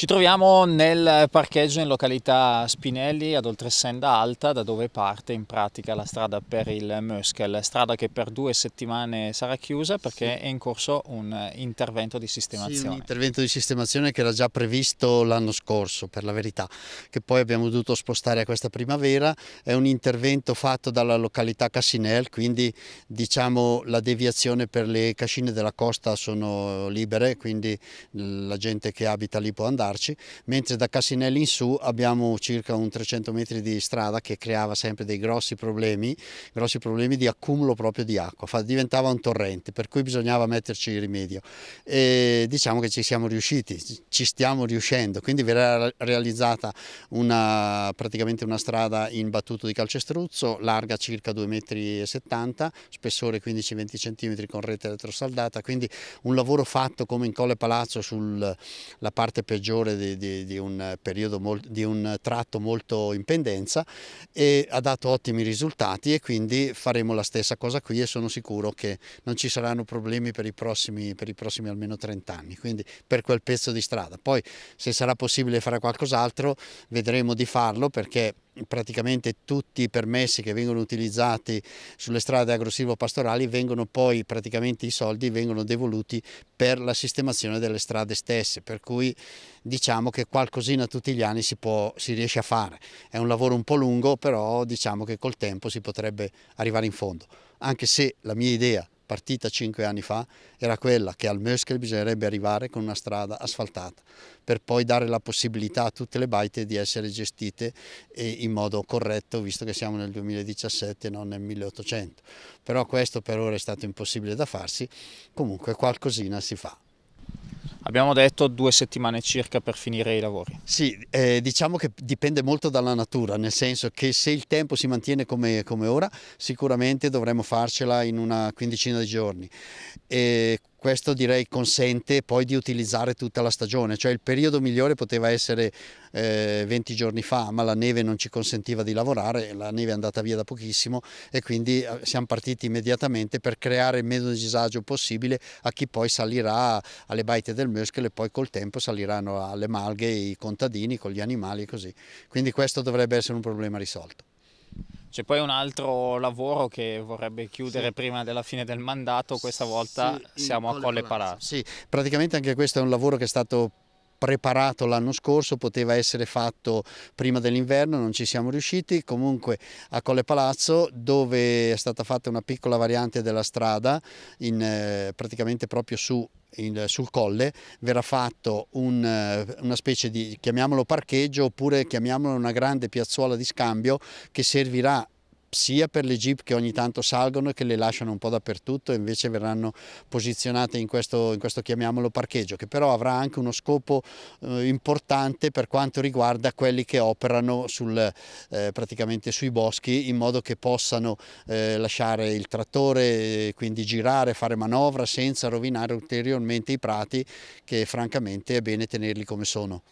Ci troviamo nel parcheggio in località Spinelli ad Oltresenda Alta da dove parte in pratica la strada per il Möschel, strada che per due settimane sarà chiusa perché sì. è in corso un intervento di sistemazione. Sì, un intervento di sistemazione che era già previsto l'anno scorso per la verità, che poi abbiamo dovuto spostare a questa primavera, è un intervento fatto dalla località Cassinel, quindi diciamo la deviazione per le cascine della costa sono libere, quindi la gente che abita lì può andare arrivarci, mentre da Cassinelli in su abbiamo circa un 300 metri di strada che creava sempre dei grossi problemi, grossi problemi di accumulo proprio di acqua, diventava un torrente, per cui bisognava metterci rimedio. E diciamo che ci siamo riusciti, ci stiamo riuscendo, quindi verrà realizzata una, praticamente una strada in battuto di calcestruzzo, larga circa 2,70 m, spessore 15-20 cm con rete elettrosaldata, quindi un lavoro fatto come in Colle Palazzo sulla parte peggiore maggiore di, di, di, un, molto, di un tratto molto in pendenza e ha dato ottimi risultati e quindi faremo la stessa cosa qui e sono sicuro che non ci saranno problemi per i prossimi, per i prossimi almeno 30 anni, quindi per quel pezzo di strada. Poi se sarà possibile fare qualcos'altro vedremo di farlo perché praticamente tutti i permessi che vengono utilizzati sulle strade agrosilvo-pastorali vengono poi praticamente i soldi vengono devoluti per la sistemazione delle strade stesse, per cui diciamo che qualcosina tutti gli anni si, può, si riesce a fare. È un lavoro un po' lungo, però diciamo che col tempo si potrebbe arrivare in fondo, anche se la mia idea partita cinque anni fa era quella che al Möschel bisognerebbe arrivare con una strada asfaltata per poi dare la possibilità a tutte le baite di essere gestite eh, in modo corretto visto che siamo nel 2017 e non nel 1800. Però questo per ora è stato impossibile da farsi, comunque qualcosina si fa. Abbiamo detto due settimane circa per finire i lavori. Sì, eh, diciamo che dipende molto dalla natura, nel senso che se il tempo si mantiene come, come ora, sicuramente dovremo farcela in una quindicina di giorni. E questo direi consente poi di utilizzare tutta la stagione, cioè il periodo migliore poteva essere eh, 20 giorni fa, ma la neve non ci consentiva di lavorare, la neve è andata via da pochissimo e quindi eh, siamo partiti immediatamente per creare il meno disagio possibile a chi poi salirà alle baite del Möschel e poi col tempo saliranno alle malghe i contadini con gli animali e così. Quindi questo dovrebbe essere un problema risolto. C'è poi un altro lavoro che vorrebbe chiudere sì. prima della fine del mandato, questa volta sì, siamo a Colle Palazzo. Palazzo. Sì, praticamente anche questo è un lavoro che è stato preparato l'anno scorso, poteva essere fatto prima dell'inverno, non ci siamo riusciti, comunque a Colle Palazzo dove è stata fatta una piccola variante della strada in, eh, praticamente proprio su in, sul colle verrà fatto un, eh, una specie di, chiamiamolo parcheggio oppure chiamiamolo una grande piazzuola di scambio che servirà sia per le jeep che ogni tanto salgono e che le lasciano un po' dappertutto e invece verranno posizionate in questo, in questo chiamiamolo parcheggio che però avrà anche uno scopo eh, importante per quanto riguarda quelli che operano sul, eh, praticamente sui boschi in modo che possano eh, lasciare il trattore eh, quindi girare, fare manovra senza rovinare ulteriormente i prati che francamente è bene tenerli come sono.